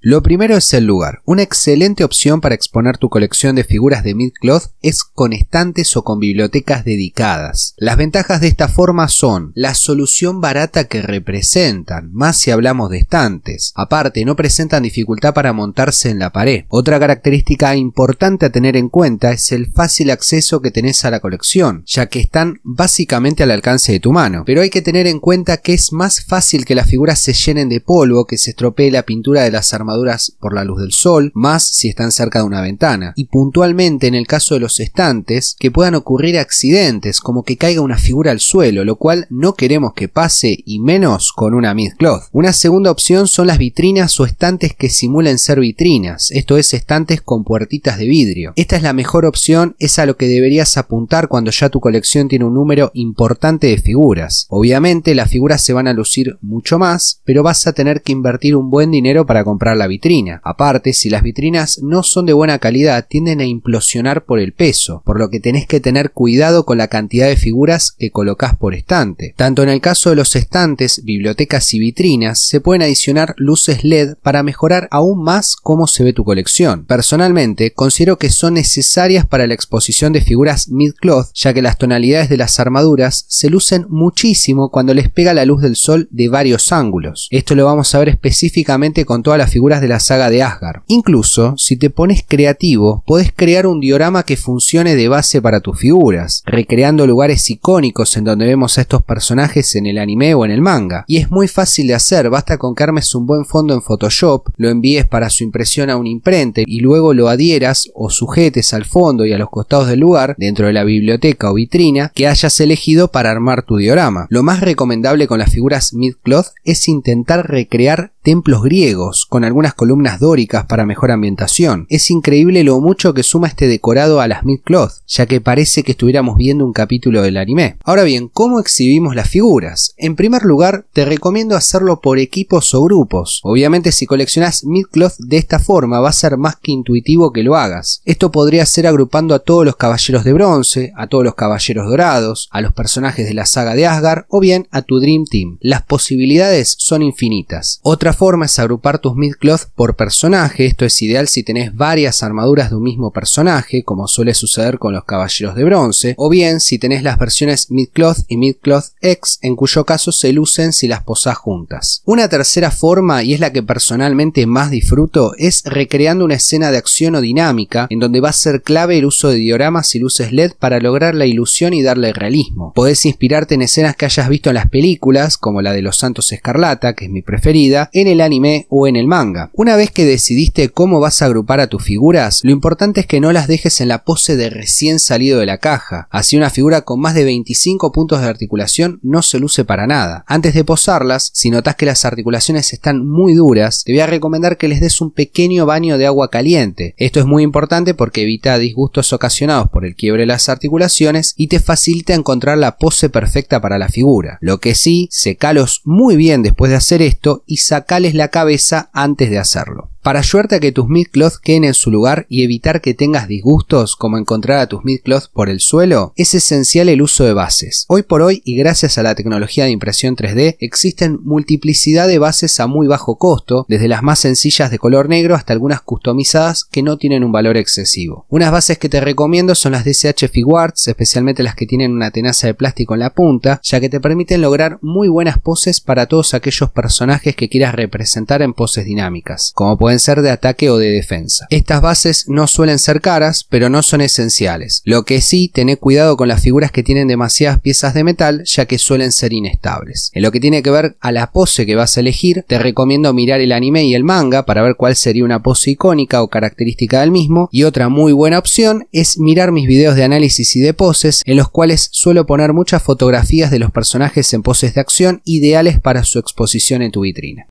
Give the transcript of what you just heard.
Lo primero es el lugar. Una excelente opción para exponer tu colección de figuras de Mid Cloth es con estantes o con bibliotecas dedicadas. Las ventajas de esta forma son la solución barata que representan, más si hablamos de estantes. Aparte, no presentan dificultad para montarse en la pared. Otra característica importante a tener en cuenta es el fácil acceso que tenés a la colección, ya que están básicamente al alcance de tu mano. Pero hay que tener en cuenta que es más fácil que las figuras se llenen de polvo, que se estropee la pintura de las armaduras por la luz del sol, más si están cerca de una ventana, y puntualmente en el caso de los estantes, que puedan ocurrir accidentes, como que caiga una figura al suelo, lo cual no queremos que pase y menos con una Cloth. Una segunda opción son las vitrinas o estantes que simulen ser vitrinas, esto es estantes con puertitas de vidrio. Esta es la mejor opción, es a lo que deberías apuntar cuando ya tu colección tiene un número importante de figuras. Obviamente las figuras se van a lucir mucho más, pero vas a tener que invertir un buen dinero para comprar la vitrina. Aparte, si las vitrinas no son de buena calidad, tienden a implosionar por el peso, por lo que tenés que tener cuidado con la cantidad de figuras que colocas por estante. Tanto en el caso de los estantes, bibliotecas y vitrinas, se pueden adicionar luces LED para mejorar aún más cómo se ve tu colección. Personalmente, considero que son necesarias para la exposición de figuras mid-cloth, ya que las tonalidades de las armaduras se lucen muchísimo cuando les pega la luz del sol de varios ángulos. Esto lo vamos a ver específicamente con toda la figura de la saga de Asgard. Incluso, si te pones creativo, podés crear un diorama que funcione de base para tus figuras, recreando lugares icónicos en donde vemos a estos personajes en el anime o en el manga. Y es muy fácil de hacer, basta con que armes un buen fondo en Photoshop, lo envíes para su impresión a un imprente y luego lo adhieras o sujetes al fondo y a los costados del lugar, dentro de la biblioteca o vitrina, que hayas elegido para armar tu diorama. Lo más recomendable con las figuras mid-cloth es intentar recrear templos griegos con algún algunas columnas dóricas para mejor ambientación. Es increíble lo mucho que suma este decorado a las Midcloth, cloth ya que parece que estuviéramos viendo un capítulo del anime. Ahora bien, ¿cómo exhibimos las figuras? En primer lugar, te recomiendo hacerlo por equipos o grupos. Obviamente si coleccionas Midcloth cloth de esta forma va a ser más que intuitivo que lo hagas. Esto podría ser agrupando a todos los caballeros de bronce, a todos los caballeros dorados, a los personajes de la saga de Asgard o bien a tu Dream Team. Las posibilidades son infinitas. Otra forma es agrupar tus mid por personaje, esto es ideal si tenés varias armaduras de un mismo personaje, como suele suceder con los caballeros de bronce, o bien si tenés las versiones mid-cloth y mid-cloth X, en cuyo caso se lucen si las posás juntas. Una tercera forma, y es la que personalmente más disfruto, es recreando una escena de acción o dinámica, en donde va a ser clave el uso de dioramas y luces LED para lograr la ilusión y darle realismo. Podés inspirarte en escenas que hayas visto en las películas, como la de Los Santos Escarlata, que es mi preferida, en el anime o en el manga. Una vez que decidiste cómo vas a agrupar a tus figuras, lo importante es que no las dejes en la pose de recién salido de la caja, así una figura con más de 25 puntos de articulación no se luce para nada. Antes de posarlas, si notas que las articulaciones están muy duras, te voy a recomendar que les des un pequeño baño de agua caliente. Esto es muy importante porque evita disgustos ocasionados por el quiebre de las articulaciones y te facilita encontrar la pose perfecta para la figura. Lo que sí, secalos muy bien después de hacer esto y sacales la cabeza antes de hacerlo para ayudarte a que tus midcloth queden en su lugar y evitar que tengas disgustos como encontrar a tus midcloth por el suelo, es esencial el uso de bases. Hoy por hoy y gracias a la tecnología de impresión 3D existen multiplicidad de bases a muy bajo costo, desde las más sencillas de color negro hasta algunas customizadas que no tienen un valor excesivo. Unas bases que te recomiendo son las DSH Figuarts, especialmente las que tienen una tenaza de plástico en la punta, ya que te permiten lograr muy buenas poses para todos aquellos personajes que quieras representar en poses dinámicas, como pueden ser de ataque o de defensa. Estas bases no suelen ser caras, pero no son esenciales. Lo que sí, tené cuidado con las figuras que tienen demasiadas piezas de metal, ya que suelen ser inestables. En lo que tiene que ver a la pose que vas a elegir, te recomiendo mirar el anime y el manga para ver cuál sería una pose icónica o característica del mismo. Y otra muy buena opción es mirar mis videos de análisis y de poses, en los cuales suelo poner muchas fotografías de los personajes en poses de acción ideales para su exposición en tu vitrina.